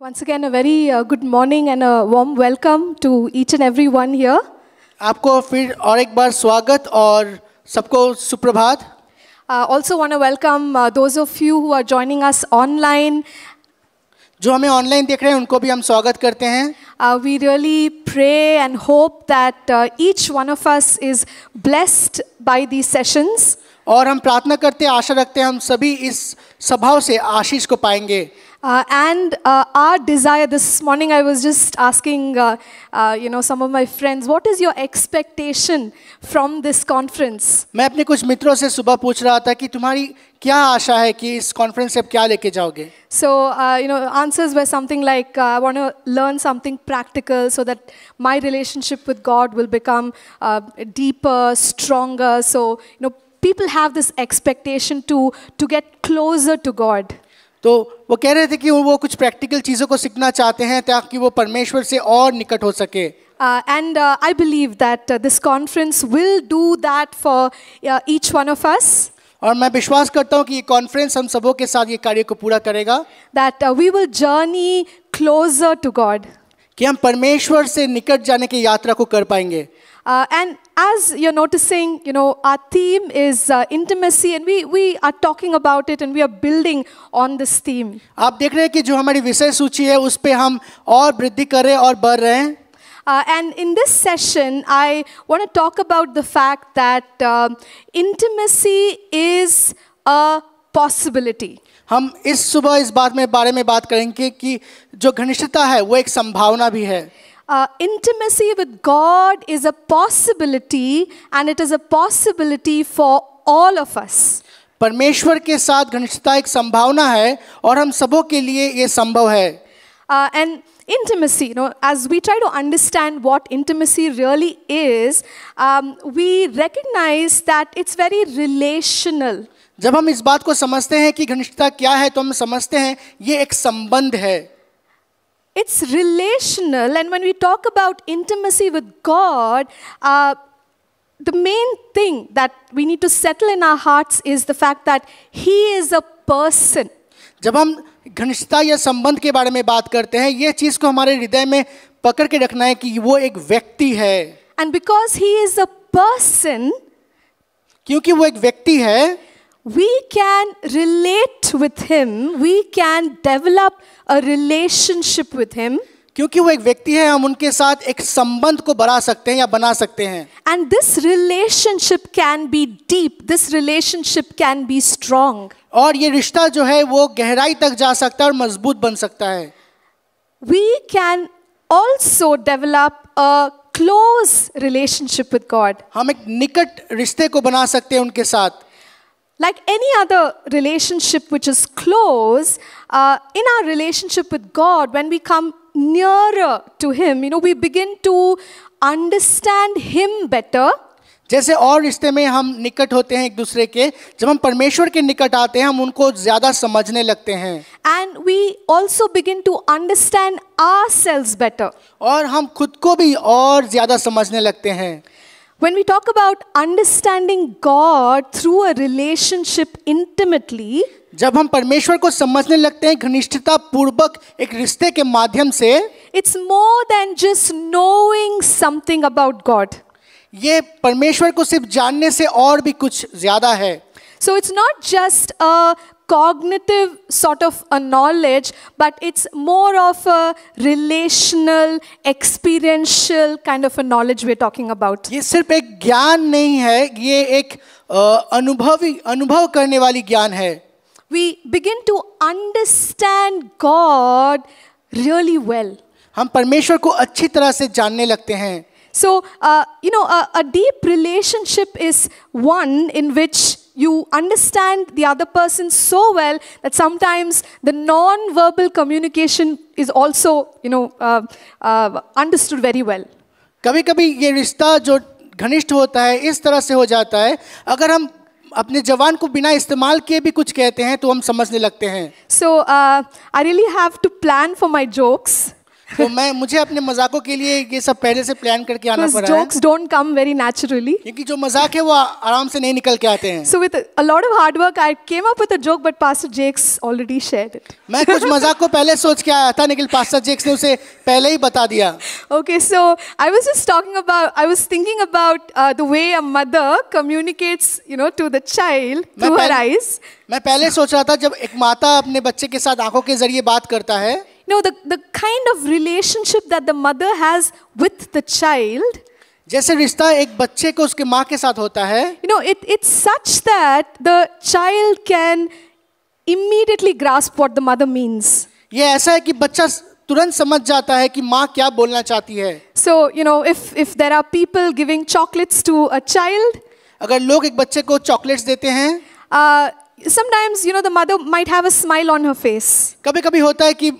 Once again, a very uh, good morning and a warm welcome to each and every one here. आपको फिर और एक बार स्वागत और सबको सुप्रभात uh, also want to welcome uh, those of you who are joining us online. जो हमें ऑनलाइन देख रहे हैं उनको भी हम स्वागत करते हैं uh, we really pray and hope that each one of us is blessed by these sessions. और हम प्रार्थना करते हैं आशा रखते हैं हम सभी इस सभाओं से आशीष को पाएंगे uh, and uh, our desire this morning, I was just asking, uh, you know, some of my friends, what is your expectation from this conference? मैं अपने कुछ मित्रों से सुबह पूछ रहा था कि तुम्हारी क्या आशा So you know, answers were something like, I want to learn something practical so that my relationship with God will become deeper, stronger. So you know, people have this expectation to to get closer to God. तो वो कह रहे थे कि वो कुछ practical चीज़ों को सीखना चाहते हैं ताकि वो परमेश्वर से और निकट हो सके Uh, and uh, I believe that uh, this conference will do that for uh, और मैं विश्वास करता हूँ कि ये कॉन्फ्रेंस हम सबों के साथ ये कार्य को पूरा करेगा that we will journey closer to God God. कि हम परमेश्वर से निकट जाने की यात्रा को कर पाएंगे Uh, and as you're noticing, you know, our theme is uh, intimacy, and we, we are talking about it, and we are building on this theme. आप देख रहे हैं कि जो हमारी विषय सूची है उस पे हम और वृद्धि कर रहे और बढ़ रहे हैं Uh, and in this session, I want to talk about the fact that uh, intimacy is a possibility. हम इस सुबह इस बात में बारे में बात करेंगे कि जो घनिष्ठता है वो एक संभावना भी है uh, intimacy with God is a possibility and it is a possibility for all of us. परमेश्वर के साथ घनिष्ठता एक संभावना है और हम सबों के लिए ये संभव है and intimacy you know as we try to understand what intimacy really is um, we recognize that it's very relational जब हम इस बात को समझते हैं कि घनिष्ठता क्या है तो हम समझते हैं ये एक संबंध है It's relational. And when we talk about intimacy with God, uh, the main thing that we need to settle in our hearts is the fact that He is a person. जब हम घनिष्ठता या संबंध के बारे में बात करते हैं ये चीज को हमारे हृदय में पकड़ के रखना है कि वो एक व्यक्ति है And because He is a person, क्योंकि वो एक व्यक्ति है we can relate with him we can develop a relationship with him. क्योंकि वो एक व्यक्ति है हम उनके साथ एक संबंध को बढ़ा सकते हैं या बना सकते हैं and this relationship can be deep this relationship can be strong और ये रिश्ता जो है वो गहराई तक जा सकता है और मजबूत बन सकता है we can also develop a close relationship with God हम एक निकट रिश्ते को बना सकते हैं उनके साथ like any other relationship which is close Uh, in our relationship with God, when we come nearer to Him, you know, we begin to understand Him better. जैसे और रिश्ते में हम निकट होते हैं एक दूसरे के जब हम परमेश्वर के निकट आते हैं हम उनको ज्यादा समझने लगते हैं and we also begin to understand ourselves better और हम खुद को भी और ज्यादा समझने लगते हैं When we talk about understanding God through a relationship intimately, जब हम परमेश्वर को समझने लगते हैं घनिष्ठता पूर्वक एक रिश्ते के माध्यम से it's more than just knowing something about God ये परमेश्वर को सिर्फ जानने से और भी कुछ ज्यादा है so it's not just a cognitive sort of a knowledge but it's more of a relational experiential kind of a knowledge we're talking about ये सिर्फ एक ज्ञान नहीं है ये एक अनुभवी अनुभव करने वाली ज्ञान है we begin to understand God really well. हम परमेश्वर को अच्छी तरह से जानने लगते हैं So, uh, you know, a, uh, a deep relationship is one in which you understand the other person so well that sometimes the non-verbal communication is also, you know, uh, uh, understood very well. कभी कभी ये रिश्ता जो घनिष्ठ होता है इस तरह से हो जाता है अगर हम अपने जवान को बिना इस्तेमाल किए भी कुछ कहते हैं तो हम समझने लगते हैं so I really have to plan for my jokes तो मैं मुझे अपने मजाकों के लिए ये सब पहले से प्लान करके आना पड़ा jokes don't come very naturally. क्योंकि जो मजाक है वो आराम से नहीं निकल के आते हैं so with a lot of hard work, I came up with a joke, but Pastor Jakes already shared it. मैं कुछ मजाक को पहले सोच के आया था लेकिन पास्टर जेक्स ने उसे पहले ही बता दिया okay so I was just talking about I was thinking about the way a mother communicates you know to the child through her eyes मैं पहले सोच रहा था जब एक माता अपने बच्चे के साथ आंखों के जरिए बात करता है No, the, the kind of relationship that the mother has with the child. जैसे रिश्ता एक बच्चे को उसके माँ के साथ होता है you know it it's such that the child can immediately grasp what the mother means ये ऐसा है कि बच्चा तुरंत समझ जाता है कि माँ क्या बोलना चाहती है so you know if if there are people giving chocolates to a child अगर लोग एक बच्चे को चॉकलेट्स देते हैं uh, sometimes you know the mother might have a smile on her face कभी कभी होता है कि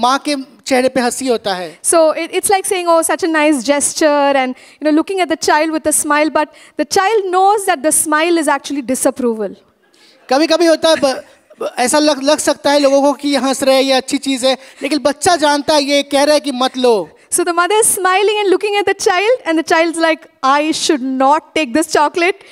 माँ के चेहरे पे हंसी होता है so it, it's like saying oh such a nice gesture and you know looking at the child with a smile but the child knows that the smile is actually disapproval कभी कभी होता है ऐसा लग लग सकता है लोगों को कि हंस रहे हैं ये अच्छी चीज है लेकिन बच्चा जानता है ये कह रहा है कि मत लो So the mother is smiling and looking at the child, and the child's like, I should not take this chocolate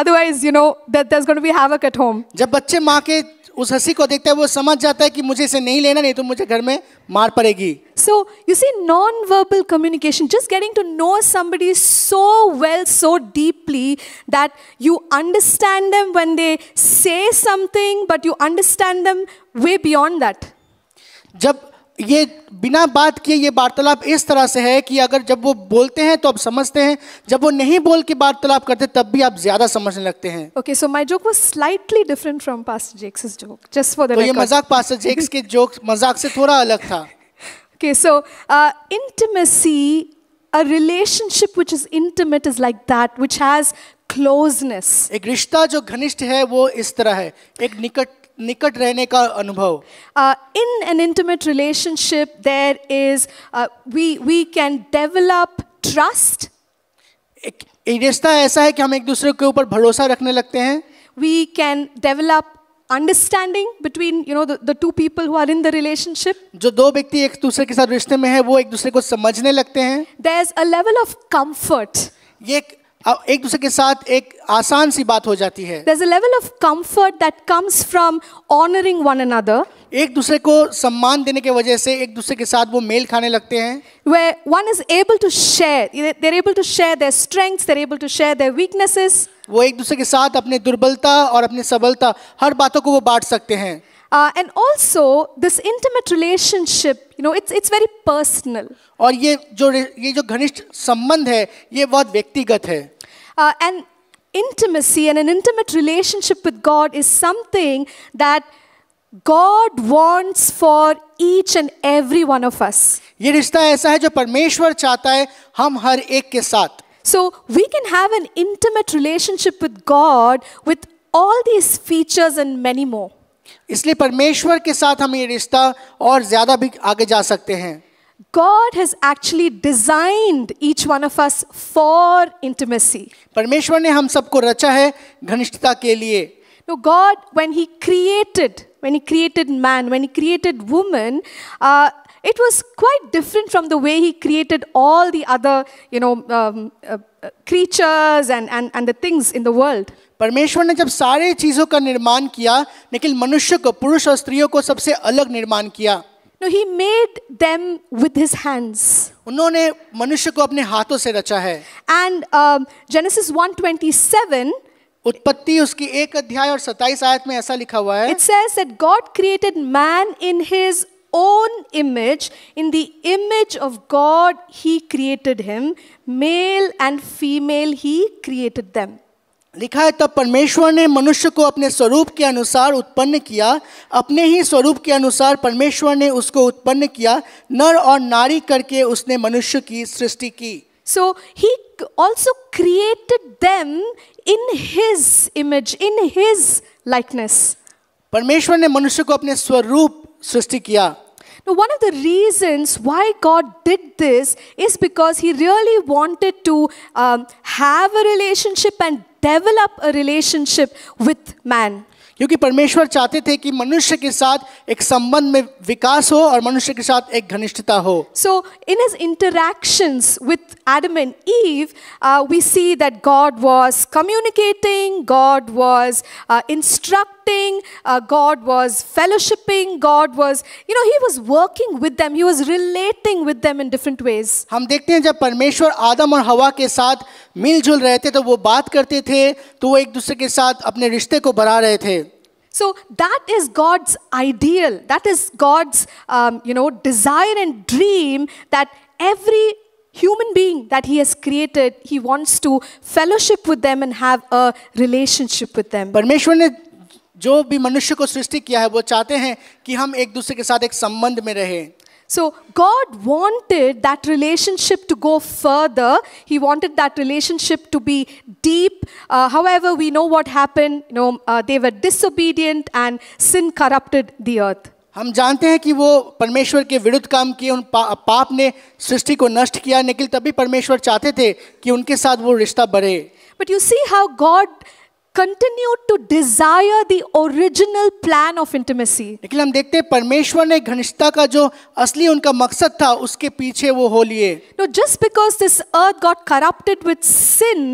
otherwise you know that there's going to be havoc at home जब बच्चे माँ के उस हंसी को देखते है वो समझ जाता है कि मुझे इसे नहीं लेना नहीं तो मुझे घर में मार पड़ेगी So you see non-verbal communication, just getting to know somebody so well, so deeply that you understand them when they say something, but you understand them way beyond that. जब ये बिना बात किए ये वार्तालाप इस तरह से है कि अगर जब वो बोलते हैं तो आप समझते हैं जब वो नहीं बोल के वार्तालाप करते तब भी आप ज्यादा समझने लगते हैं okay so my joke was slightly different from pastor Jake's joke just for the तो ये मजाक पास्टर जेक्स के जोक मजाक से थोड़ा अलग था okay so intimacy a relationship which is intimate is like that which has closeness एक रिश्ता जो घनिष्ठ है वो इस तरह है एक निकट निकट रहने का अनुभव in an intimate relationship there is we we can develop trust एक रिश्ता ऐसा है कि हम एक दूसरे के ऊपर भरोसा रखने लगते हैं we can develop understanding between you know the two people who are in the relationship जो दो व्यक्ति एक दूसरे के साथ रिश्ते में है वो एक दूसरे को समझने लगते हैं there is a level of comfort ये एक एक दूसरे के साथ एक आसान सी बात हो जाती है There's a level of comfort that comes from honoring one another. एक दूसरे को सम्मान देने के वजह से एक दूसरे के साथ वो मेल खाने लगते हैं Where one is able to share, they're able to share their strengths, they're able to share their weaknesses. वो एक दूसरे के साथ अपने दुर्बलता और अपनी सबलता हर बातों को वो बांट सकते हैं Uh, and also this intimate relationship, you know, it's it's very personal. और ये जो ये जो घनिष्ठ संबंध है, ये बहुत व्यक्तिगत है. Uh, and intimacy and an intimate relationship with God is something that God wants for each and every one of us. ये रिश्ता ऐसा है जो परमेश्वर चाहता है हम हर एक के साथ. So we can have an intimate relationship with God with all these features and many more. इसलिए परमेश्वर के साथ हम ये रिश्ता और ज्यादा भी आगे जा सकते हैं God has actually designed each one of us for intimacy. परमेश्वर ने हम सबको रचा है घनिष्ठता के लिए. No, God, when He created, when He created man, when He created woman, uh, it was quite different from the way He created all the other, you know, um, uh, uh creatures and, and, and the things in the world. परमेश्वर ने जब सारे चीज़ों का निर्माण किया लेकिन मनुष्य को पुरुष और स्त्रियों को सबसे अलग निर्माण किया No, he made them with his hands. उन्होंने मनुष्य को अपने हाथों से रचा है And uh, Genesis 1:27 उत्पत्ति उसकी एक अध्याय और 27 आयत में ऐसा लिखा हुआ है It says that God created man in his own image in the image of God he created him male and female he created them लिखा है तब परमेश्वर ने मनुष्य को अपने स्वरूप के अनुसार उत्पन्न किया अपने ही स्वरूप के अनुसार परमेश्वर ने उसको उत्पन्न किया नर और नारी करके उसने मनुष्य की सृष्टि की so he also created them in his image in his likeness परमेश्वर ने मनुष्य को अपने स्वरूप सृष्टि किया Now, one of the reasons why God did this is because He really wanted to um, have a relationship and develop a relationship with man. क्योंकि परमेश्वर चाहते थे कि मनुष्य के So in his interactions with Adam and Eve, uh, we see that God was communicating, God was uh, instructing uh, God was fellowshipping, God was, you know, He was working with them, He was relating with them in different ways. हम देखते हैं जब परमेश्वर आदम और हवा के साथ मिलजुल रहे थे तो वो बात करते थे तो वो एक दूसरे के साथ अपने रिश्ते को बढ़ा रहे थे So that is God's ideal. That is God's, um, you know, desire and dream that every human being that He has created, He wants to fellowship with them and have a relationship with them. जो भी मनुष्य को सृष्टि किया है वो चाहते हैं कि हम एक दूसरे के साथ एक संबंध में रहें So God wanted that relationship to go further. He wanted that relationship to be deep. Uh, however, we know what happened. You know, uh, they were disobedient and sin corrupted the earth. हम जानते हैं कि वो परमेश्वर के विरुद्ध काम किए उन पा, पाप ने सृष्टि को नष्ट किया लेकिन तभी परमेश्वर चाहते थे कि उनके साथ वो रिश्ता बढ़े but you see how God continued to desire the original plan of intimacy. लेकिन हम देखते हैं परमेश्वर ने घनिष्ठता का जो असली उनका मकसद था उसके पीछे वो हो लिए No, just because this earth got corrupted with sin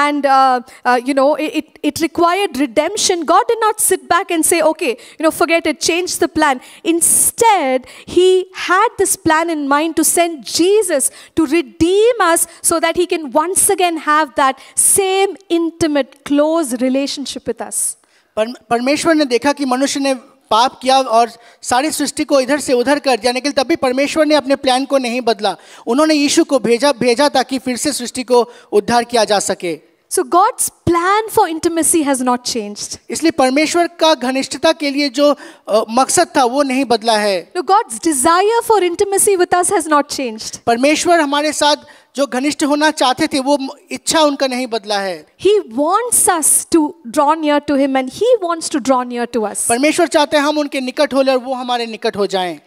and uh, uh, you know it, it required redemption, God did not sit back and say, okay, you know, forget it, change the plan. Instead, He had this plan in mind to send Jesus to redeem us so that He can once again have that same intimate, close relationship with us. परमेश्वर ने देखा कि मनुष्य ने पाप किया और सारी सृष्टि को इधर से उधर कर दिया लेकिन तभी परमेश्वर ने अपने प्लान को नहीं बदला उन्होंने यीशु को भेजा भेजा ताकि फिर से सृष्टि को उद्धार किया जा सके so God's plan for intimacy has not changed इसलिए परमेश्वर का घनिष्ठता के लिए जो मकसद था वो नहीं बदला है no God's desire for intimacy with us has not changed परमेश्वर हमारे साथ जो घनिष्ठ होना चाहते थे वो इच्छा उनका नहीं बदला है he wants us to draw near to him and he wants to draw near to us परमेश्वर चाहते हैं हम उनके निकट हो ले और वो हमारे निकट हो जाएं।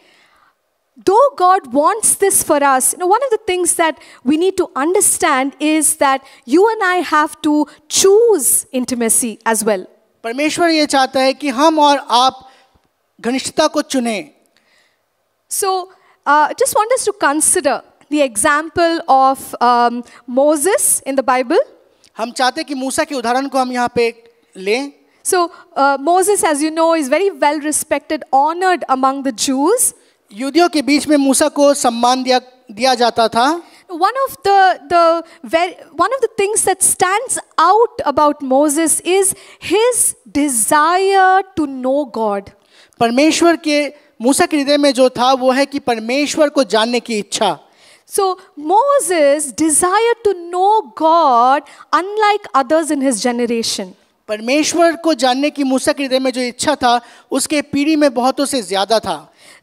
though God wants this for us, you know, one of the things that we need to understand is that you and I have to choose intimacy as well. परमेश्वर ये चाहता है कि हम और आप घनिष्ठता को चुने So, uh, just want us to consider the example of um, Moses in the Bible. हम चाहते कि मूसा के उदाहरण को हम यहाँ पे लें So, uh, Moses, as you know, is very well respected, honored among the Jews. यूदियों के बीच में मूसा को सम्मान दिया दिया जाता था one of the the very, one of the things that stands out about Moses is his desire to know God परमेश्वर के मूसा के हृदय में जो था वो है कि परमेश्वर को जानने की इच्छा So Moses desired to know God unlike others in his generation. परमेश्वर को जानने की मूसा के हृदय में जो इच्छा था उसके पीढ़ी में बहुतों से ज्यादा था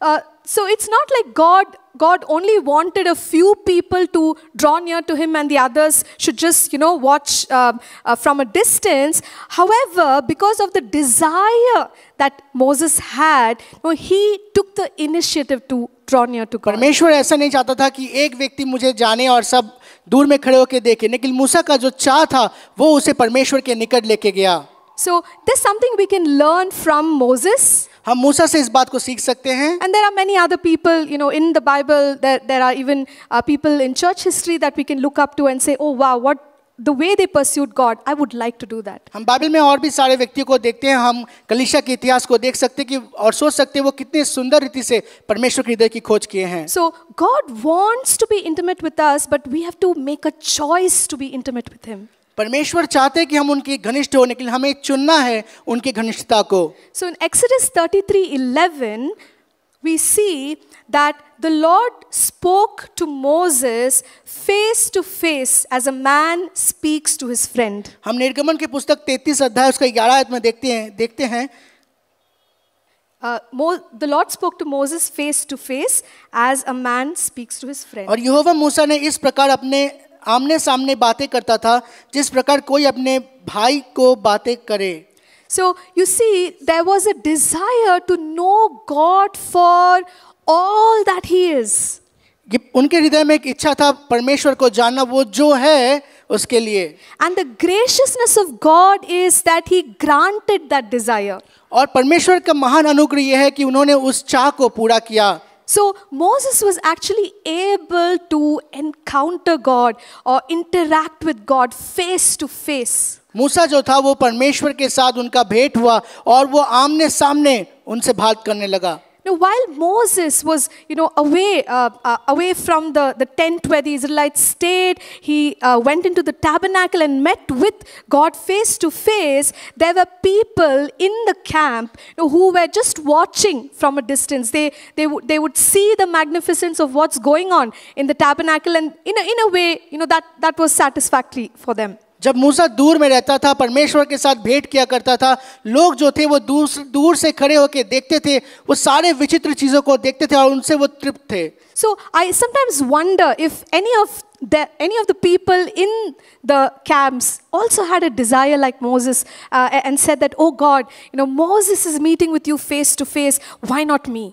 uh, So it's not like God, God only wanted a few people to draw near to him and the others should just, you know, watch uh, uh, from a distance. However, because of the desire that Moses had, you know, he took the initiative to draw near to God. परमेश्वर ऐसा नहीं चाहता था कि एक व्यक्ति मुझे जाने और सब दूर में खड़े होकर देखे लेकिन मूसा का जो चाह था वो उसे परमेश्वर के निकट लेके गया So there's something we can learn from Moses. हम मूसा से इस बात को सीख सकते हैं and there are many other people you know in the Bible there are even people in church history that we can look up to and say oh wow what the way they pursued God, I would like to do that. हम Bible में और भी सारे व्यक्तियों को देखते हैं हम कलिशा के इतिहास को देख सकते कि और सोच सकते हैं वो कितने सुंदर रीति से परमेश्वर के हृदय की खोज किए हैं So God wants to be intimate with us, but we have to make a choice to be intimate with Him. परमेश्वर चाहते कि हम उनकी घनिष्ठ होने के लिए हमें चुनना है उनकी घनिष्ठता को so in Exodus 33:11 we see that the Lord spoke to Moses face to face as a man speaks to his friend हम निर्गमन की पुस्तक 33 अध्याय उसका 11 आयत में देखते हैं देखते हैं the Lord spoke to Moses face to face as a man speaks to his friend और यहोवा मूसा ने इस प्रकार अपने आमने सामने बातें करता था जिस प्रकार कोई अपने भाई को बातें करे So you see, there was a desire to know God for all that He is. उनके हृदय में एक इच्छा था परमेश्वर को जानना वो जो है उसके लिए and the graciousness of God is that he granted that desire और परमेश्वर का महान अनुग्रह यह है कि उन्होंने उस चाह को पूरा किया So Moses was actually able to encounter God or interact with God face to face. मूसा जो था वो परमेश्वर के साथ उनका भेंट हुआ और वो आमने सामने उनसे बात करने लगा now, while Moses was, you know, away, uh, uh, away from the, the tent where the Israelites stayed, he uh, went into the tabernacle and met with God face to face. There were people in the camp you know, who were just watching from a distance. They, they, they would see the magnificence of what's going on in the tabernacle, and in a, in a way, you know, that, that was satisfactory for them. जब मूसा दूर में रहता था परमेश्वर के साथ भेंट किया करता था लोग जो थे वो दूर दूर से खड़े होकर देखते थे वो सारे विचित्र चीज़ों को देखते थे और उनसे वो तृप्त थे so I sometimes wonder if any of the any of the people in the camps also had a desire like Moses uh, and said that, oh God, you know, Moses is meeting with you face to face. Why not me?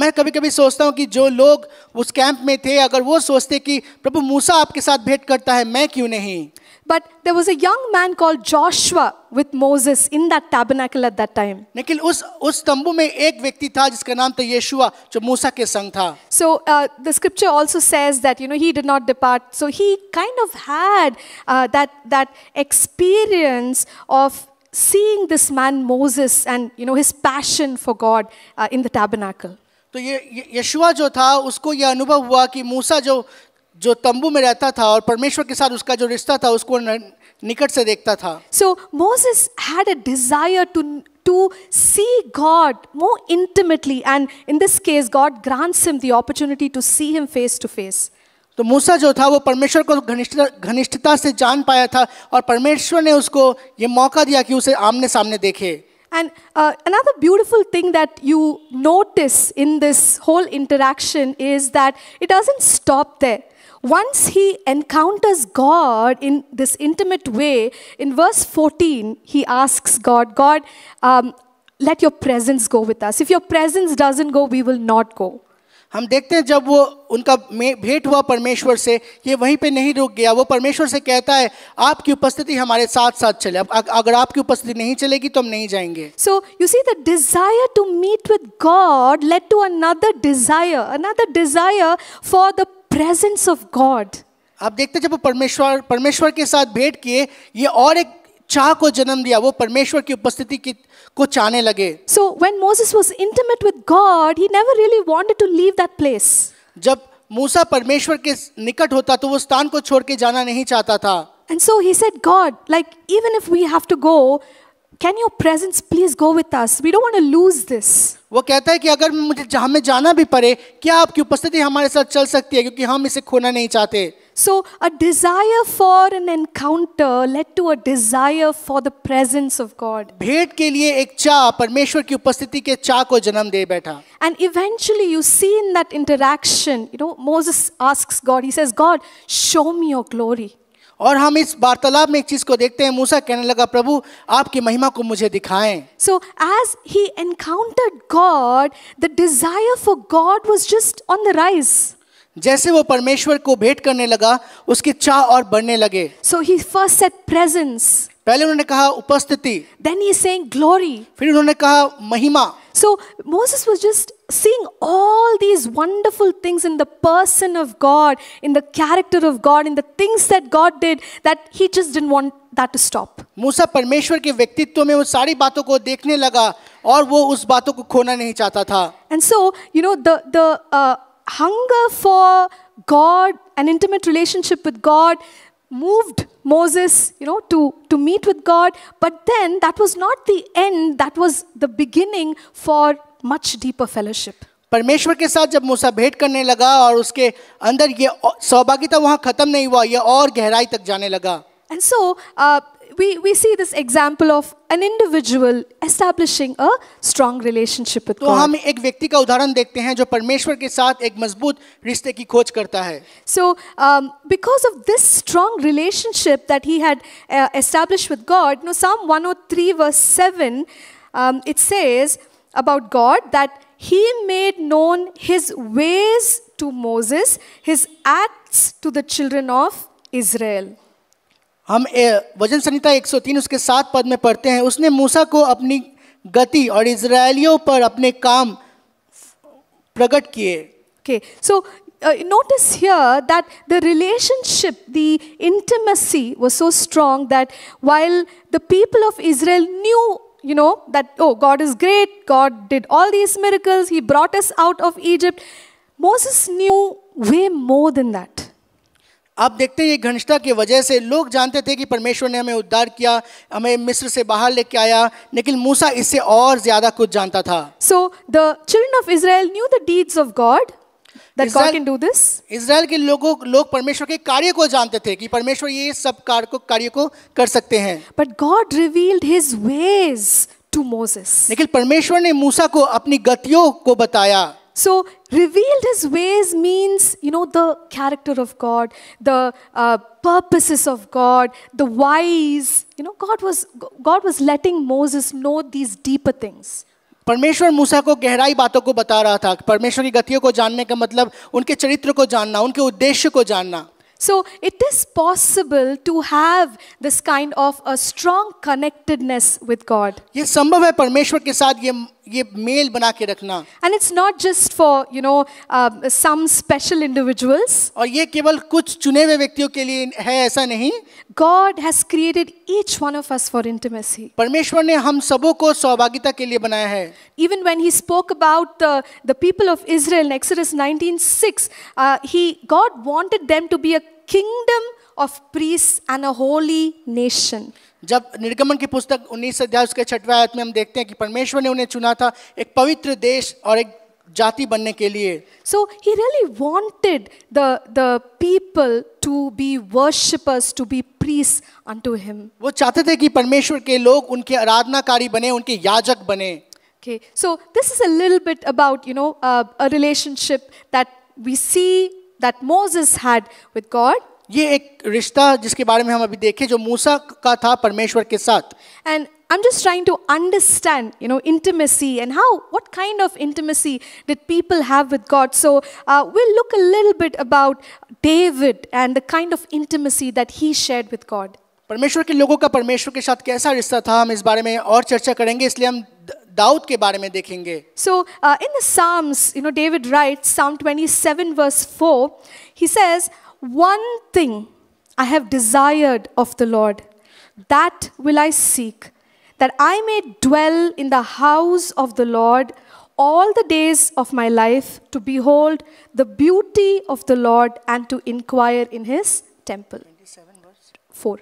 मैं कभी कभी सोचता हूँ कि जो लोग उस camp में थे अगर वो सोचते कि प्रभु मूसा आपके साथ भेंट करता है मैं क्यों नहीं But there was a young man called Joshua with Moses in that tabernacle at that time. लेकिन उस उस तंबू में एक व्यक्ति था जिसका नाम था यीशुआ जो मूसा के संग था. So uh, the scripture also says that you know he did not depart. So he kind of had uh, that that experience of seeing this man Moses and you know his passion for God uh, in the tabernacle. तो ये यशुआ जो था उसको यह अनुभव हुआ कि मूसा जो जो तंबू में रहता था और परमेश्वर के साथ उसका जो रिश्ता था उसको निकट से देखता था so Moses had a desire to to see God more intimately and in this case God grants him the opportunity to see him face to face तो मूसा जो था वो परमेश्वर को घनिष्ठता से जान पाया था और परमेश्वर ने उसको ये मौका दिया कि उसे आमने सामने देखे and another beautiful thing that you notice in this whole interaction is that it doesn't stop that Once he encounters God in this intimate way, in verse 14, he asks God, God, um, let your presence go with us. If your presence doesn't go, we will not go. हम देखते हैं जब वो उनका भेंट हुआ परमेश्वर से ये वहीं पे नहीं रुक गया वो परमेश्वर से कहता है आपकी उपस्थिति हमारे साथ साथ चले अगर आपकी उपस्थिति नहीं चलेगी तो हम नहीं जाएंगे so you see the desire to meet with God let to another desire another desire for the presence of God. आप देखते जब वो परमेश्वर परमेश्वर के साथ भेंट किए ये और एक चाह को जन्म दिया वो परमेश्वर की उपस्थिति की को चाहने लगे so when Moses was intimate with God he never really wanted to leave that place जब मूसा परमेश्वर के निकट होता तो वो स्थान को छोड़ के जाना नहीं चाहता था And so he said, God, like even if we have to go, Can your presence please go with us? We don't want to lose this. वो कहता है कि अगर मुझे हमें जाना भी पड़े क्या आपकी उपस्थिति हमारे साथ चल सकती है क्योंकि हम इसे खोना नहीं चाहते So, a desire for an encounter led to a desire for the presence of God. भेंट के लिए एक चाह परमेश्वर की उपस्थिति के चाह को जन्म दे बैठा And eventually, you see in that interaction, you know, Moses asks God, he says, God, show me your glory. और हम इस वार्तालाप में एक चीज को देखते हैं मूसा कहने लगा प्रभु आपकी महिमा को मुझे दिखाएं so as he encountered God the desire for God was just on the rise जैसे वो परमेश्वर को भेंट करने लगा उसकी चाह और बढ़ने लगे so he first said presence पहले उन्होंने कहा उपस्थिति देन ही सेइंग ग्लोरी फिर उन्होंने कहा महिमा So Moses was just seeing all these wonderful things in the person of God, in the character of God, in the things that God did that he just didn't want that to stop. मूसा परमेश्वर ke व्यक्तित्व mein उन सारी बातों ko देखने laga aur wo us बातों ko khona nahi चाहता tha. And so, you know, the the uh, hunger for God, an intimate relationship with God moved Moses, you know, to, to meet with God. But then that was not the end, that was the beginning for much deeper fellowship. परमेश्वर के साथ जब मूसा भेंट करने लगा और उसके अंदर ये सौभाग्यता वहाँ खत्म नहीं हुआ ये और गहराई तक जाने लगा And so, uh, we, we see this example of an individual establishing a strong relationship with God. हम एक व्यक्ति का उदाहरण देखते हैं जो परमेश्वर के साथ एक मजबूत रिश्ते की खोज करता है. So um, because of this strong relationship that he had uh, established with God, you know, Psalm 103 verse 7, um, it says about God that he made known his ways to Moses, his acts to the children of Israel. हम ए वजन संहिता 103 उसके सात पद में पढ़ते हैं उसने मूसा को अपनी गति और इसराइलियों पर अपने काम प्रकट किए के so notice here that the relationship the intimacy was so strong that while the people of Israel knew you know that oh God is great God did all these miracles he brought us out of Egypt Moses knew way more than that आप देखते हैं ये घनिष्ठता की वजह से लोग जानते थे कि परमेश्वर ने हमें उद्धार किया हमें मिस्र से बाहर लेके आया लेकिन मूसा इससे और ज्यादा कुछ जानता था so the children of Israel knew the deeds of God that God can do this? Israel के लोगों लोग परमेश्वर के कार्य को जानते थे कि परमेश्वर ये सब कार्य को कार्य को कर सकते हैं But God revealed his ways to Moses. लेकिन परमेश्वर ने मूसा को अपनी गतियों को बताया So, revealed his ways means, you know, the character of God, the uh, purposes of God, the wise. You know, God was, God was letting Moses know these deeper things. परमेश्वर मूसा को गहराई बातों को बता रहा था परमेश्वर की गतियों को जानने का मतलब उनके चरित्र को जानना उनके उद्देश्य को जानना So it is possible to have this kind of a strong connectedness with God. ये संभव है परमेश्वर के साथ ये ये मेल बना के रखना and it's not just for you know some special individuals और ये केवल कुछ चुने हुए व्यक्तियों के लिए है ऐसा नहीं God has created each one of us for intimacy परमेश्वर ने हम सबों को सौभाग्यता के लिए बनाया है even when he spoke about the people of Israel Exodus 19:6 he God wanted them to be a kingdom of priests and a holy nation जब निर्गमन की पुस्तक उन्नीस अध्याय उसके छठवें आयत में हम देखते हैं कि परमेश्वर ने उन्हें चुना था एक पवित्र देश और एक जाति बनने के लिए so he really wanted the the people to be worshippers to be priests unto him वो चाहते थे कि परमेश्वर के लोग उनके आराधनाकारी बने उनके याजक बने Okay, so this is a little bit about you know uh, a relationship that we see that Moses had with God. ये एक रिश्ता जिसके बारे में हम अभी देखे जो मूसा का था परमेश्वर के साथ and I'm just trying to understand, you know, intimacy and how, what kind of intimacy did people have with God. So uh, we'll look a little bit about David and the kind of intimacy that he shared with God. परमेश्वर के लोगों का परमेश्वर के साथ कैसा रिश्ता था हम इस बारे में और चर्चा करेंगे इसलिए हम दाऊद के बारे में देखेंगे so in the Psalms you know David right Psalm 27 verse 4 he says one thing I have desired of the Lord, that will I seek, that I may dwell in the house of the Lord all the days of my life, to behold the beauty of the Lord and to inquire in his temple. 4.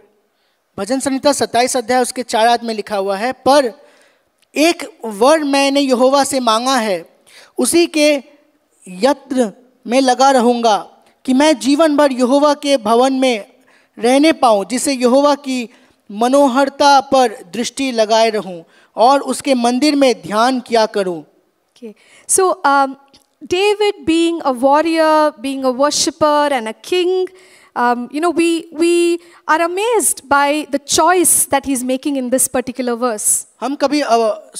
भजन संहिता 27 अध्याय उसके चार आद में लिखा हुआ है पर एक वर मैंने यहोवा से मांगा है उसी के यत्र में लगा रहूंगा कि मैं जीवन भर यहोवा के भवन में रहने पाऊँ जिसे यहोवा की मनोहरता पर दृष्टि लगाए रहूं और उसके मंदिर में ध्यान किया करूं so David being a warrior being a worshipper and a king Um, you know, we, we are amazed by the choice that he's making in this particular verse. हम कभी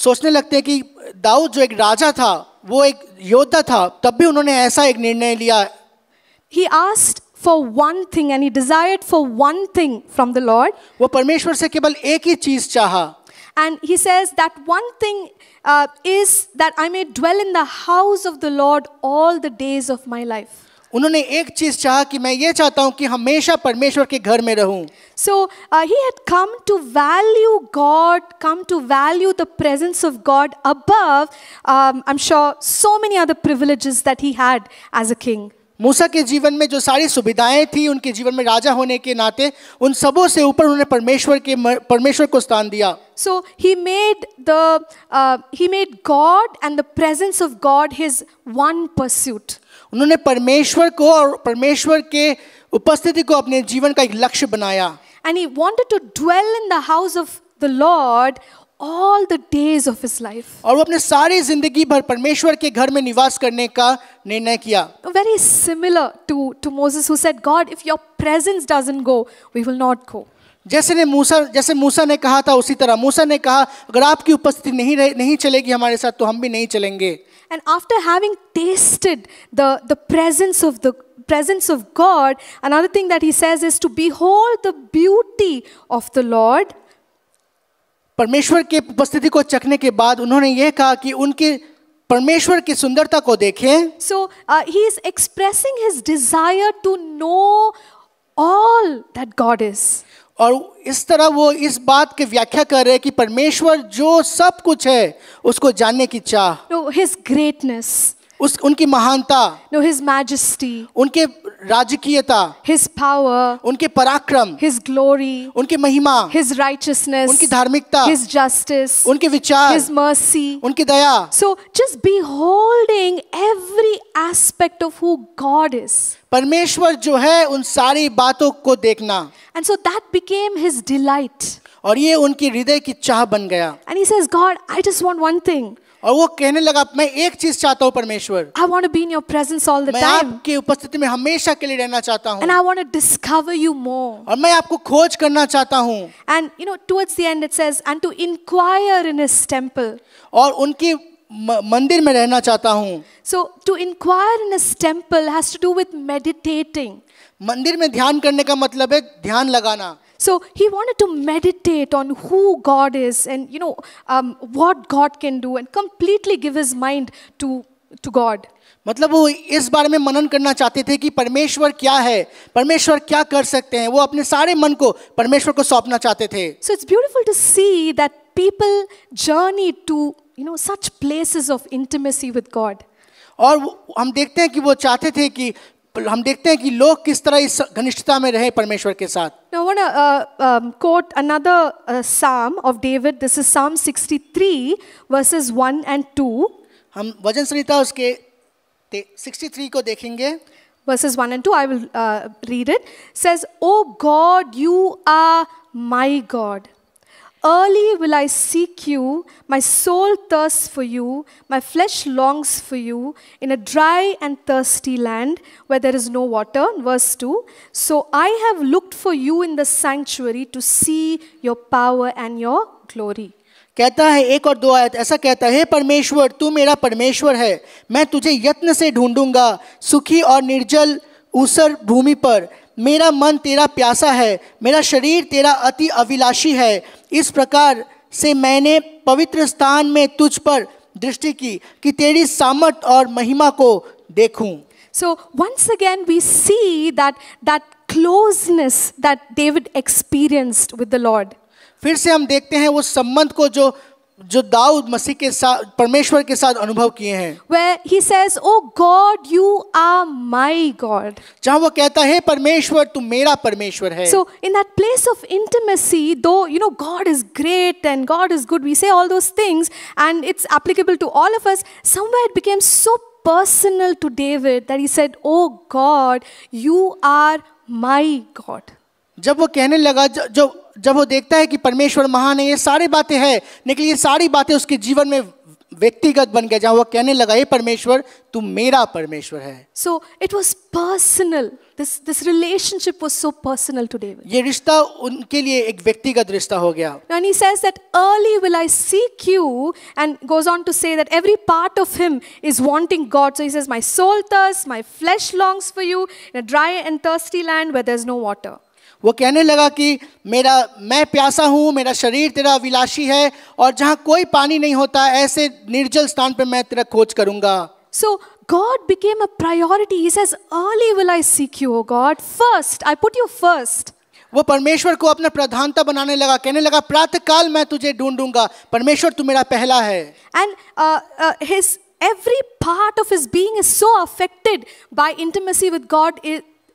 सोचने लगते हैं कि दाऊद जो एक राजा था वो एक योद्धा था तब भी उन्होंने ऐसा एक निर्णय लिया he asked for one thing and he desired for one thing from the Lord. वो परमेश्वर से केवल एक ही चीज चाहा. And he says that one thing uh, is that I may dwell in the house of the Lord all the days of my life. उन्होंने एक चीज चाहा कि मैं ये चाहता हूँ कि हमेशा परमेश्वर के घर में रहूं so he had come to value God come to value the presence of God above I am sure so many other privileges that he had as a king मूसा के जीवन में जो सारी सुविधाएं थी उनके जीवन में राजा होने के नाते उन सबों से ऊपर उन्होंने परमेश्वर के परमेश्वर को स्थान दिया so he made the he made God and the presence of God his one pursuit उन्होंने परमेश्वर को और परमेश्वर के उपस्थिति को अपने जीवन का एक लक्ष्य बनाया and he wanted to dwell in the house of the lord all the days of his life. और वो अपने सारी जिंदगी भर परमेश्वर के घर में निवास करने का निर्णय किया. Very similar to to Moses who said, God, if your presence doesn't go, we will not go. जैसे ने मूसा जैसे मूसा ने कहा था उसी तरह मूसा ने कहा अगर आपकी उपस्थिति नहीं नहीं चलेगी हमारे साथ तो हम भी नहीं चलेंगे. And after having tasted the the presence of the presence of God, another thing that he says is to behold the beauty of the Lord. परमेश्वर की उपस्थिति को चखने के बाद उन्होंने यह कहा कि उनके परमेश्वर की सुंदरता को देखें so he is expressing his desire to know all that God is और इस तरह वो इस बात की व्याख्या कर रहे हैं कि परमेश्वर जो सब कुछ है उसको जानने की चाह हिज ग्रेटनेस उस उनकी महानता नो हिज मैजेस्टी उनके राजकीयता हिज पावर उनके पराक्रम हिज ग्लोरी उनके महिमा हिज राइटियसनेस उनकी धार्मिकता हिज जस्टिस उनके विचार हिज मर्सी उनकी दया so just be holding every aspect of who God is परमेश्वर जो है उन सारी बातों को देखना and so that became his delight और ये उनकी हृदय की चाह बन गया and he says God I just want one thing और वो कहने लगा मैं एक चीज चाहता हूँ परमेश्वर I want be in your presence all the time आपकी उपस्थिति में हमेशा के लिए रहना चाहता हूँ and I want discover you more और मैं आपको खोज करना चाहता हूँ and you know the and it says and to inquire in और उनकी मंदिर में रहना चाहता हूँ so to inquire in his has to do with meditating मंदिर में ध्यान करने का मतलब है ध्यान लगाना So he wanted to meditate on who God is and, you know, um, what God can do and completely give his mind to, to God. मतलब वो इस बारे में मनन करना चाहते थे कि परमेश्वर क्या है परमेश्वर क्या कर सकते हैं वो अपने सारे मन को परमेश्वर को सौंपना चाहते थे so it's beautiful to see that people journey to you know such places of intimacy with God और हम देखते हैं कि वो चाहते थे कि हम देखते हैं कि लोग किस तरह इस घनिष्ठता में रहे परमेश्वर के साथ Now I want to uh, um, quote another uh, psalm of David. This is Psalm 63 verses 1 and 2. हम वचन संहिता उसके 63 को देखेंगे verses 1 and 2 I will uh, read it. it says, "O God, you are my God." Early will I seek you. My soul thirsts for you. My flesh longs for you in a dry and thirsty land where there is no water. Verse 2 So I have looked for you in the sanctuary to see your power and your glory. कहता है एक और दो आयत ऐसा कहता है परमेश्वर तू मेरा परमेश्वर है मैं तुझे यत्न से ढूंढूंगा सुखी और निर्जल ऊसर भूमि पर मेरा मन तेरा प्यासा है मेरा शरीर तेरा अति अविलाशी है इस प्रकार से मैंने पवित्र स्थान में तुझ पर दृष्टि की कि तेरी सामर्थ और महिमा को देखूं so once again we see that that closeness that David experienced with the lord फिर से हम देखते हैं वो संबंध को जो जो दाऊद मसीह के साथ परमेश्वर के साथ अनुभव किए हैं he says, oh God, you are my God. जहां वो कहता है परमेश्वर तू मेरा परमेश्वर है so in that place of intimacy though you know God is great and God is good we say all those things and it's applicable to all of us somewhere it became so personal to David that he said O God you are my God जब वो कहने लगा जो, जो जब वो देखता है कि परमेश्वर महान है ये सारी बातें हैं लेकिन ये सारी बातें उसके जीवन में व्यक्तिगत बन गया जहां वो कहने लगा ये परमेश्वर तू मेरा परमेश्वर है so it was personal this this relationship was so personal to ये रिश्ता उनके लिए एक व्यक्तिगत रिश्ता हो गया and he says that early will I seek you and goes on to say that every part of him is wanting God so he says my soul thirst my flesh longs for you in a dry and thirsty land where there is no water वो कहने लगा कि मेरा मैं प्यासा हूँ मेरा शरीर तेरा विलाशी है और जहाँ कोई पानी नहीं होता ऐसे निर्जल स्थान पर मैं तेरा खोज करूँगा so God became a priority early will I seek you God first I put you first वो परमेश्वर को अपना प्रधानता बनाने लगा कहने लगा प्रातः काल मैं तुझे ढूंढूंगा परमेश्वर तू मेरा पहला है and his every part of his being is so affected by intimacy with God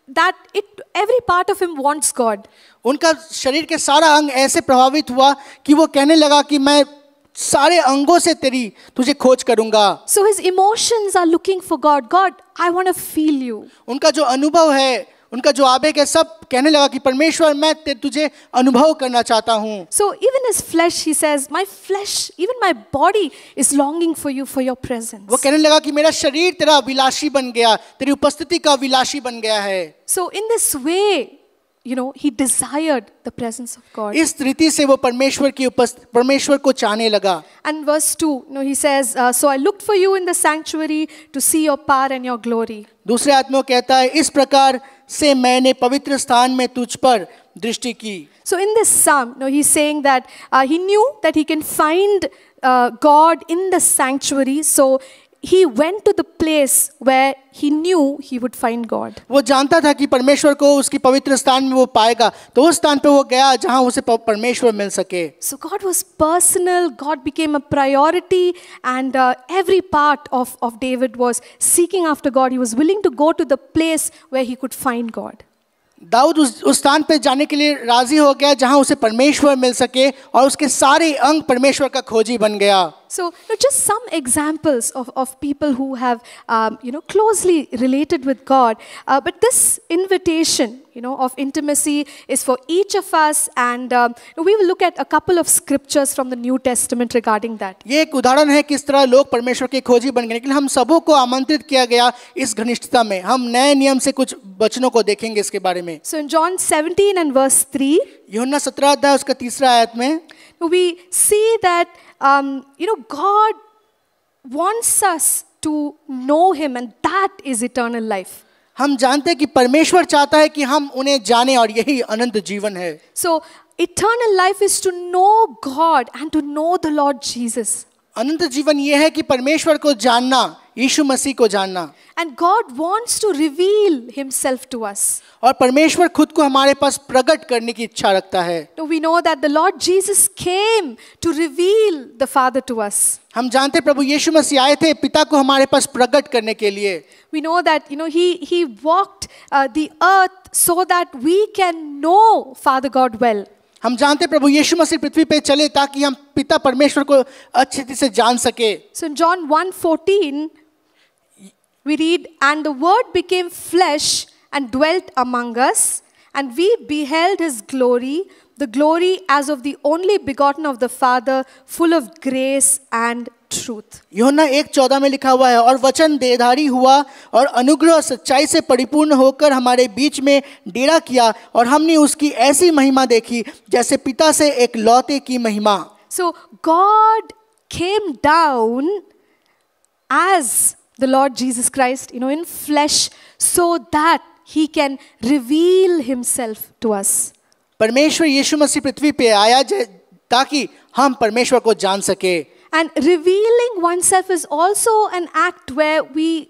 that it every part of him wants god unka sharir ke sara ang aise prabhavit hua ki wo kehne laga ki main सारे अंगों से तेरी तुझे खोज करूंगा so his emotions are looking for God God I want to feel you उनका जो अनुभव है उनका जो आवेग है सब कहने लगा कि परमेश्वर मैं ते तुझे अनुभव करना चाहता हूँ so even is flesh he says my flesh even my body is longing for you for your presence वो कहने लगा कि मेरा शरीर तेरा अभिलाषी बन गया तेरी उपस्थिति का अभिलाषी बन गया है so in this way you know he desired the presence of god इस रीति से वो परमेश्वर की उपस्थित परमेश्वर को चाहने लगा and verse 2 you know he says uh, so i looked for you in the sanctuary to see your power and your glory दूसरे आत्मा कहता है इस प्रकार से मैंने पवित्र स्थान में तुझ पर दृष्टि की so in this psalm you know he's saying that uh, he knew that he can find uh, god in the sanctuary so he went to the place where he knew he would find God. वो जानता था कि परमेश्वर को उसकी पवित्र स्थान में वो पाएगा तो उस स्थान पे वो गया जहां उसे परमेश्वर मिल सके So God was personal, God became a priority and uh, every part of of David was seeking after God. He was willing to go to the place where he could find God. Dawood उस स्थान पे जाने के लिए राजी हो गया जहां उसे परमेश्वर मिल सके और उसके सारे अंग परमेश्वर का खोजी बन गया so you know, just some examples of, of people who have um, you know, closely related with God. Uh, but this invitation you know, of intimacy is for each of us and um, we will look at a couple of scriptures from the New Testament regarding that. ये एक उदाहरण है किस तरह लोग परमेश्वर के खोजी बन गए लेकिन हम सबों को आमंत्रित किया गया इस घनिष्ठता में हम नए नियम से कुछ बचनों को देखेंगे इसके बारे में so in John 17 and verse 3 यूहन्ना 17 अध्याय उसका तीसरा आयत में we see that um, you know, God wants us to know Him, and that is eternal life. हम जानते हैं कि परमेश्वर चाहता है कि हम उन्हें जाने और यही अनंत जीवन है। So eternal life is to know God and to know the Lord Jesus. अनंत जीवन ये है कि परमेश्वर को जानना यीशु मसीह को जानना and God wants to reveal himself to us और परमेश्वर खुद को हमारे पास प्रकट करने की इच्छा रखता है तो we know that the lord Jesus came to reveal the father to us हम जानते प्रभु यीशु मसीह आए थे पिता को हमारे पास प्रकट करने के लिए we know that you know he he walked the earth so that we can know father God well हम जानते प्रभु यीशु मसीह पृथ्वी पे चले ताकि हम पिता परमेश्वर को अच्छे से जान सके so John 1:14 we read, And the Word became flesh and dwelt among us, and we beheld his glory, the glory as of the only begotten of the Father, full of grace and truth. योना एक चौदह में लिखा हुआ है और वचन देधारी हुआ और अनुग्रह सच्चाई से परिपूर्ण होकर हमारे बीच में डेरा किया और हमने उसकी ऐसी महिमा देखी जैसे पिता से एक लौते की महिमा So God came down as the Lord Jesus Christ, you know, in flesh, so that he can reveal himself to us. परमेश्वर यीशु मसीह पृथ्वी पे आया ताकि हम परमेश्वर को जान सके And revealing oneself is also an act where we,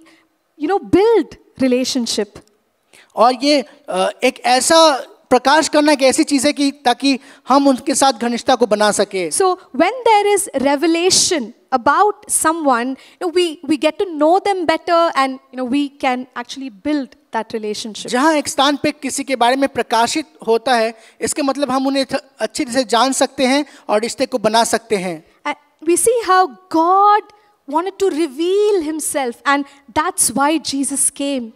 you know, build relationship. और ये एक ऐसा प्रकाश करना एक ऐसी चीज है कि ताकि हम उनके साथ घनिष्ठता को बना सके so when there is revelation about someone, you know, we, we get to know them better and you know, we can actually build that relationship. जहाँ एक स्थान पे किसी के बारे में प्रकाशित होता है इसके मतलब हम उन्हें अच्छी तरह जान सकते हैं और रिश्ते को बना सकते हैं We see how God wanted to reveal himself and that's why Jesus came.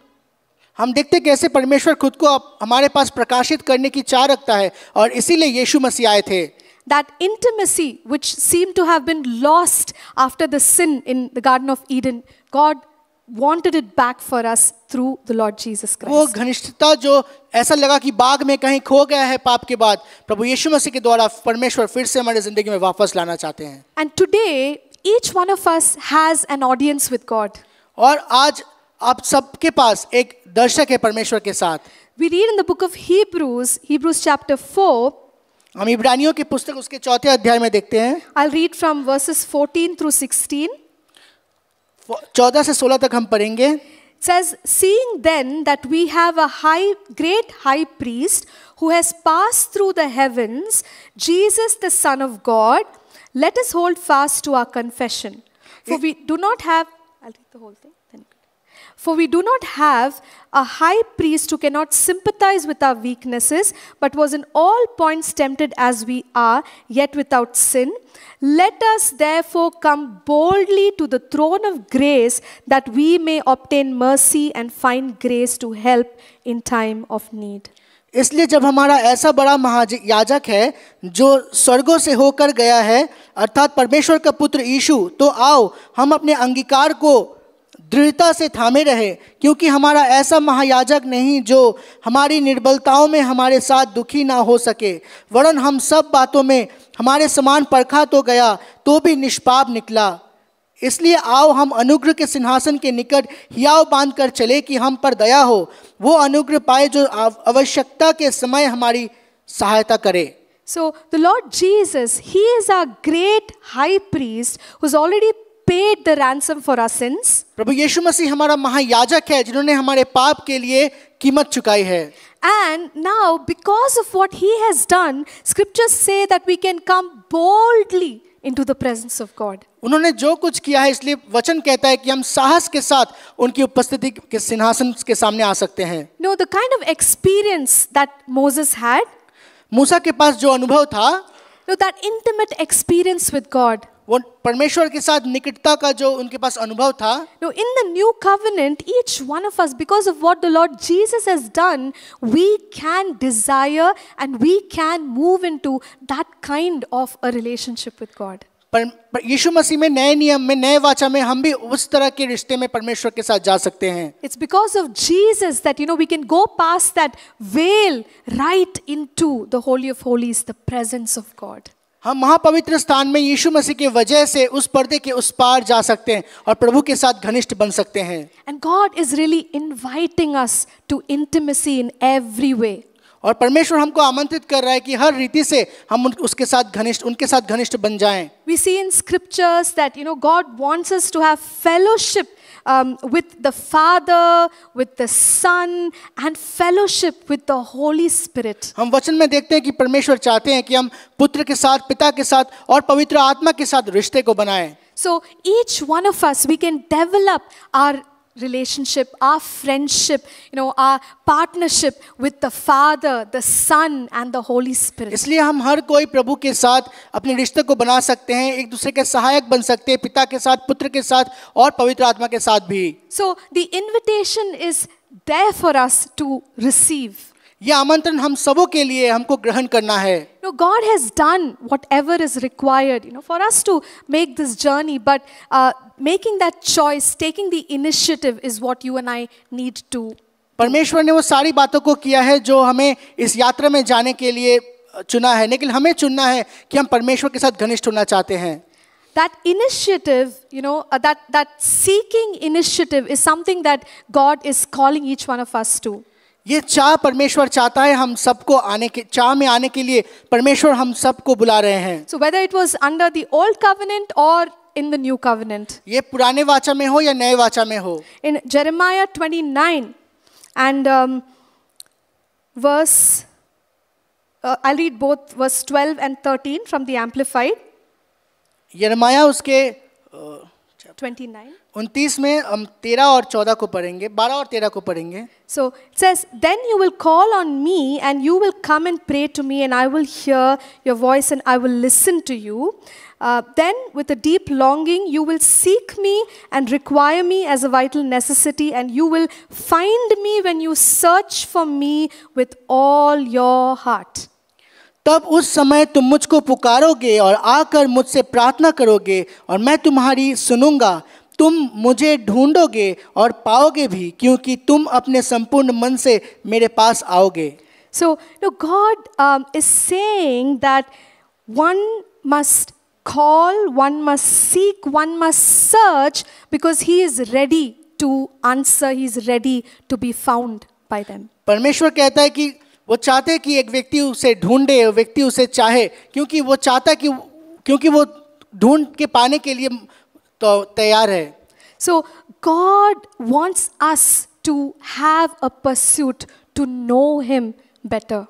हम देखते कैसे परमेश्वर खुद को हमारे पास प्रकाशित करने की चाह रखता है और इसीलिए यीशु मसीह आए थे that intimacy which seemed to have been lost after the sin in the Garden of Eden, God wanted it back for us through the Lord Jesus Christ. वो घनिष्ठता जो ऐसा लगा कि बाग में कहीं खो गया है पाप के बाद प्रभु यीशु मसीह के द्वारा परमेश्वर फिर से हमारे जिंदगी में वापस लाना चाहते हैं And today each one of us has an audience with God. और आज आप सबके पास एक दर्शक है परमेश्वर के साथ. We read in the book of Hebrews, Hebrews chapter 4 हम इब्रानियों की पुस्तक उसके चौथे अध्याय में देखते हैं I read from verses 14 through 16 चौदह से सोलह तक हम पढ़ेंगे says, Seeing then that we have a high, great high priest who has passed through the heavens, Jesus the Son of God, let us hold fast to our confession. For we do not have, I'll read the whole thing. For we do not have a high priest who cannot sympathize with our weaknesses, but was in all points tempted as we are, yet without sin. Let us therefore come boldly to the throne of grace that we may obtain mercy and find grace to help in time of need. इसलिए जब हमारा ऐसा बड़ा महायाजक है जो स्वर्गों से होकर गया है अर्थात परमेश्वर का पुत्र यीशु तो आओ हम अपने अंगीकार को दृढ़ता से थामे रहे क्योंकि हमारा ऐसा महायाजक नहीं जो हमारी निर्बलताओं में हमारे साथ दुखी ना हो सके वरन हम सब बातों में हमारे समान परखा तो गया तो भी निष्पाप निकला इसलिए आओ हम अनुग्रह के सिंहासन के निकट हियाव बांध कर चले कि हम पर दया हो वो अनुग्रह पाए जो आवश्यकता के समय हमारी सहायता करे So the Lord Jesus, He is our great high priest who's already paid the ransom for our sins. प्रभु यीशु मसीह हमारा महायाजक है जिन्होंने हमारे पाप के लिए कीमत चुकाई है And now, because of what he has done, scriptures say that we can come boldly into the presence of God. उन्होंने जो कुछ किया है इसलिए वचन कहता है कि हम साहस के साथ उनकी उपस्थिति के सिंहासन के सामने आ सकते हैं no the kind of experience that Moses had मूसा के पास जो अनुभव था no that intimate experience with God वो परमेश्वर के साथ निकटता का जो उनके पास अनुभव था no in the new covenant each one of us because of what the lord Jesus has done we can desire and we can move into that kind of a relationship with God पर यीशु मसीह में नए नियम में नए वाचा में हम भी उस तरह के रिश्ते में परमेश्वर के साथ जा सकते हैं it's because of Jesus that you know we can go past that veil right into the holy of holies the presence of God हम महापवित्र स्थान में यीशु मसीह की वजह से उस पर्दे के उस पार जा सकते हैं और प्रभु के साथ घनिष्ठ बन सकते हैं and God is really inviting us to intimacy in every way और परमेश्वर हमको आमंत्रित कर रहा है कि हर रीति से हम उसके साथ घनिष्ठ उनके साथ घनिष्ठ बन जाएं। We see in scriptures that you know God wants us to have um, with the Father, with the Son, and fellowship with the Holy Spirit. हम वचन में देखते हैं कि परमेश्वर चाहते हैं कि हम पुत्र के साथ पिता के साथ और पवित्र आत्मा के साथ रिश्ते को बनाएं. So each one of us, we can develop our relationship, our friendship, you know, our partnership with the Father, the Son and the Holy Spirit. इसलिए हम हर कोई प्रभु के साथ अपने रिश्ते को बना सकते हैं एक दूसरे के सहायक बन सकते हैं पिता के साथ पुत्र के साथ और पवित्र आत्मा के साथ भी So the invitation is there for us to receive. यह आमंत्रण हम सबों के लिए हमको ग्रहण करना है no God has done whatever is required you know for us to make this journey but making that choice taking the initiative is what you and I need to परमेश्वर ने वो सारी बातों को किया है जो हमें इस यात्रा में जाने के लिए चुना है लेकिन हमें चुनना है कि हम परमेश्वर के साथ घनिष्ठ होना चाहते हैं that initiative you know that that seeking initiative is something that God is calling each one of us to ये चाह परमेश्वर चाहता है हम सबको आने के चाह में आने के लिए परमेश्वर हम सबको बुला रहे हैं so whether it was under the old covenant और इन द न्यू कवेनेंट ये पुराने वाचा में हो या नए वाचा में हो in Jeremiah twenty nine and verse I read both verse twelve and thirteen from the amplified यरमाया उसके uh, उनतीस में हम says then you will call on me and you will come and pray to me and I will hear your voice and I will listen to you uh, then with a deep longing you will seek me and require me as a vital necessity and you will find me when you search for me with all your heart तब उस समय तुम मुझको पुकारोगे और आकर मुझसे प्रार्थना करोगे और मैं तुम्हारी सुनूंगा तुम मुझे ढूंढोगे और पाओगे भी क्योंकि तुम अपने संपूर्ण मन से मेरे पास आओगे so no God is saying that one must call one must seek one must search because he is ready to answer he is ready to be found by them परमेश्वर कहता है कि वो चाहते कि एक व्यक्ति उसे ढूंढे व्यक्ति उसे चाहे क्योंकि वो चाहता कि क्योंकि वो ढूंढ के पाने के लिए तो तैयार है so God wants us to have a pursuit to know him better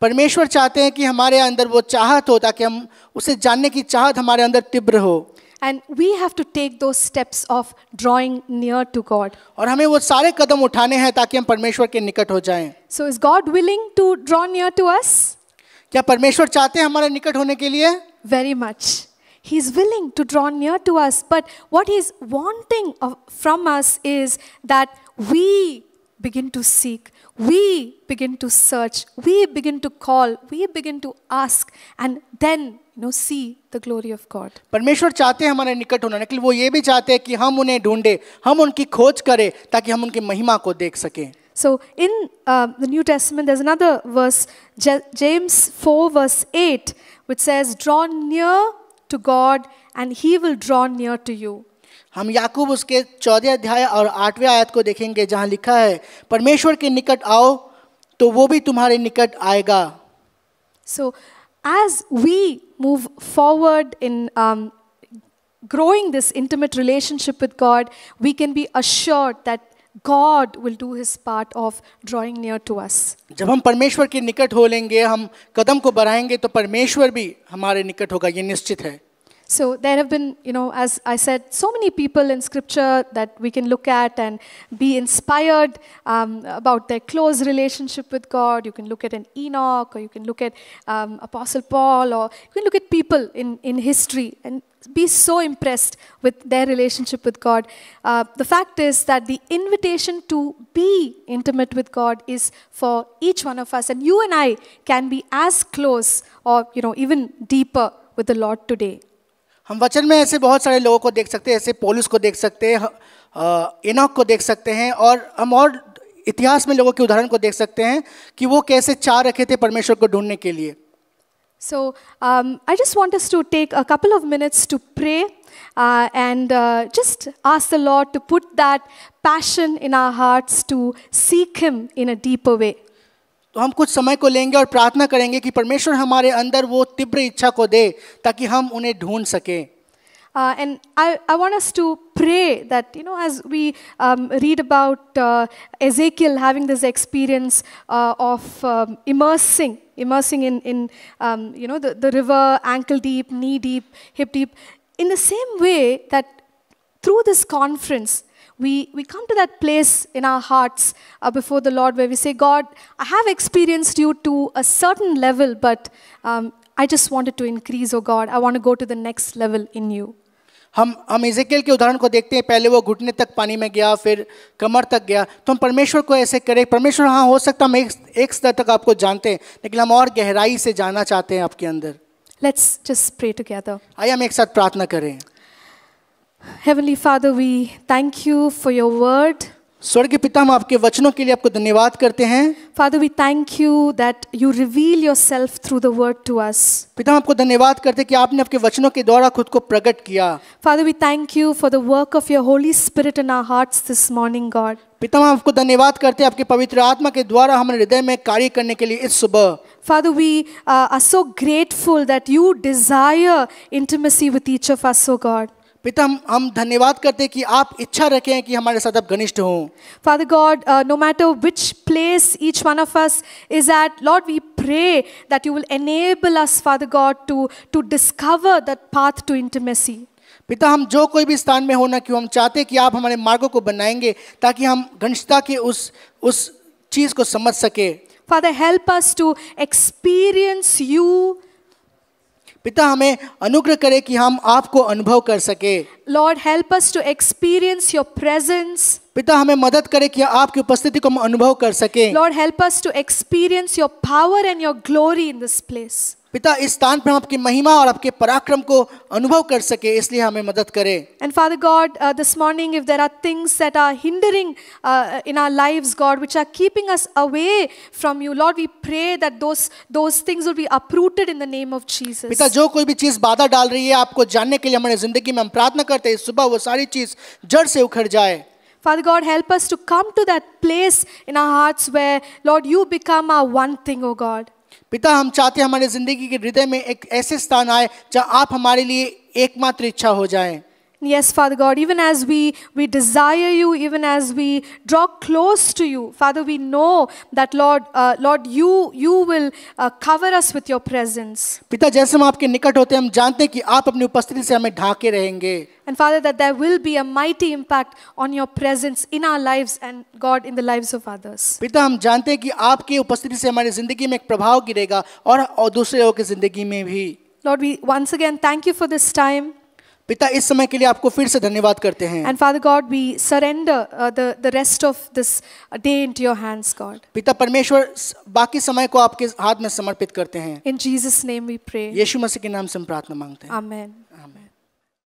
परमेश्वर चाहते हैं कि हमारे अंदर वो चाहत हो ताकि हम उसे जानने की चाहत हमारे अंदर तीव्र हो and we have to take those steps of drawing near to God. और हमें वो सारे कदम उठाने हैं ताकि हम परमेश्वर के निकट हो जाएं. So is God willing to draw near to us? क्या परमेश्वर चाहते हैं हमारे निकट होने के लिए? Very much. He is willing to draw near to us, but what He is wanting from us is that we begin to seek, we begin to search, we begin to call, we begin to ask, and then you know see the glory of God. परमेश्वर चाहते हैं हमारे निकट होना लेकिन वो ये भी चाहते हैं कि हम उन्हें ढूंढे हम उनकी खोज करें ताकि हम उनकी महिमा को देख सकें So in uh, the New Testament, there's another verse, James 4, verse 8, which says, Draw near to God, and he will draw near to you. हम याकूब उसके चौदह अध्याय और आठवें आयत को देखेंगे जहाँ लिखा है परमेश्वर के निकट आओ तो वो भी तुम्हारे निकट आएगा so as we move forward in growing this intimate relationship with God we can be assured that God will do his part of drawing near to us. जब हम परमेश्वर के निकट हो लेंगे हम कदम को बढ़ाएंगे तो परमेश्वर भी हमारे निकट होगा ये निश्चित है So there have been, you know, as I said, so many people in scripture that we can look at and be inspired um, about their close relationship with God. You can look at an Enoch, or you can look at um, Apostle Paul, or you can look at people in, in history and be so impressed with their relationship with God. Uh, the fact is that the invitation to be intimate with God is for each one of us, and you and I can be as close or, you know, even deeper with the Lord today. हम वचन में ऐसे बहुत सारे लोगों को देख सकते हैं ऐसे पोलिस को देख सकते हैं इनाक को देख सकते हैं और हम और इतिहास में लोगों के उदाहरण को देख सकते हैं कि वो कैसे चार रखे थे परमेश्वर को ढूंढने के लिए so I just want to take a couple of minutes to pray and just ask the lord to put that passion in our hearts to seek him in a deep way तो हम कुछ समय को लेंगे और प्रार्थना करेंगे कि परमेश्वर हमारे अंदर वो तीव्र इच्छा को दे ताकि हम उन्हें ढूंढ सकें Uh, and I, I want us to pray that, you know, as we um, read about uh, Ezekiel having this experience uh, of um, immersing, immersing in, in um, you know, the, the river, ankle deep, knee deep, hip deep, in the same way that through this conference, we, we come to that place in our hearts uh, before the Lord where we say, God, I have experienced you to a certain level, but um, I just wanted to increase, oh God. I want to go to the next level in you. हम हम इजेकेल के उदाहरण को देखते हैं पहले वो घुटने तक पानी में गया फिर कमर तक गया तो हम परमेश्वर को ऐसे करें परमेश्वर हाँ हो सकता हम एक एक स्तर तक आपको जानते हैं लेकिन हम और गहराई से जाना चाहते हैं आपके अंदर लेट्स जस्ट प्रे टुगेदर आइए हम एक साथ प्रार्थना करें Heavenly Father, we thank you for your word. स्वर्गीय पिता हम आपके वचनों के लिए आपको धन्यवाद करते हैं father we thank you that you reveal yourself through the word to us पिता आपको धन्यवाद करते कि आपने आपके वचनों के द्वारा खुद को प्रकट किया father we thank you for the work of your holy spirit in our hearts this morning God पिता हम आपको धन्यवाद करते हैं आपके पवित्र आत्मा के द्वारा हमारे हृदय में कार्य करने के लिए इस सुबह Father, we uh, are so grateful that you desire intimacy with each of us, O oh God. पिता हम हम धन्यवाद करते हैं कि आप इच्छा रखें कि हमारे साथ आप घनिष्ठ हों father God no matter which place each one of us is at lord we pray that you will enable us father God to to discover that path to intimacy पिता हम जो कोई भी स्थान में होना क्यों हम चाहते कि आप हमारे मार्गों को बनाएंगे ताकि हम घनिष्ठता के उस उस चीज़ को समझ सके father help us to experience you पिता हमें अनुग्रह करे कि हम आपको अनुभव कर सके Lord, help us to experience your presence. पिता हमें मदद करें कि आपकी उपस्थिति को हम अनुभव कर सकें। Lord, help us to experience your power and your glory in this place. पिता इस स्थान पर हम आपकी महिमा और आपके पराक्रम को अनुभव कर सके इसलिए हमें मदद करें। And Father God, uh, this morning if there are things that are hindering uh, in our lives, God, which are keeping us away from you, Lord, we pray that those those things will be uprooted in the name of Jesus. पिता जो कोई भी चीज बाधा डाल रही है आपको जानने के लिए हमारे जिंदगी में हम प्रार्थना करते हैं सुबह वो सारी चीज जड़ से उखड़ जाए Father God, help us to come to that place in our hearts where, Lord, you become our one thing, O oh God. पिता हम चाहते हैं हमारे जिंदगी के हृदय में एक ऐसे स्थान आए जहाँ आप हमारे लिए एकमात्र इच्छा हो जाएं। Yes, Father God, even as we, we desire you, even as we draw close to you, Father, we know that, Lord, uh, Lord, you, you will uh, cover us with your presence. पिता जैसे हम आपके निकट होते हैं हम जानते हैं कि आप अपनी उपस्थिति से हमें ढाके And Father, that there will be a mighty impact on your presence in our lives and God in the lives of others. पिता हम जानते हैं कि आपकी उपस्थिति से हमारी जिंदगी में एक प्रभाव गिरेगा और, और दूसरे लोगों की जिंदगी में भी Lord, we once again thank you for this time. पिता इस समय के लिए आपको फिर से धन्यवाद करते हैं and father God we surrender the the rest of this day into your hands God पिता परमेश्वर बाकी समय को आपके हाथ में समर्पित करते हैं in Jesus name we pray यीशु मसीह के नाम से हम प्रार्थना मांगते हैं आमेन आमेन